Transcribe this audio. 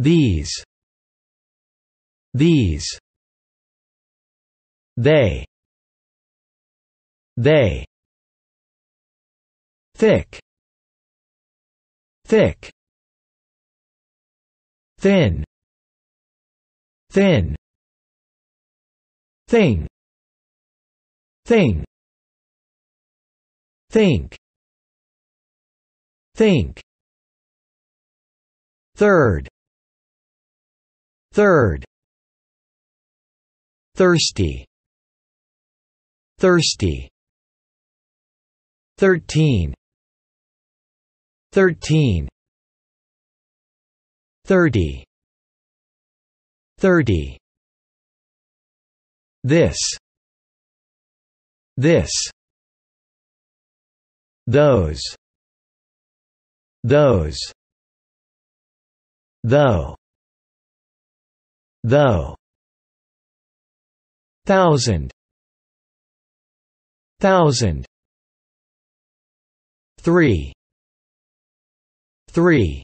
these these they they thick thick thin thin thing thing think think third Third Thirsty Thirsty Thirteen Thirteen Thirty Thirty This This Those Those Though though thousand thousand three three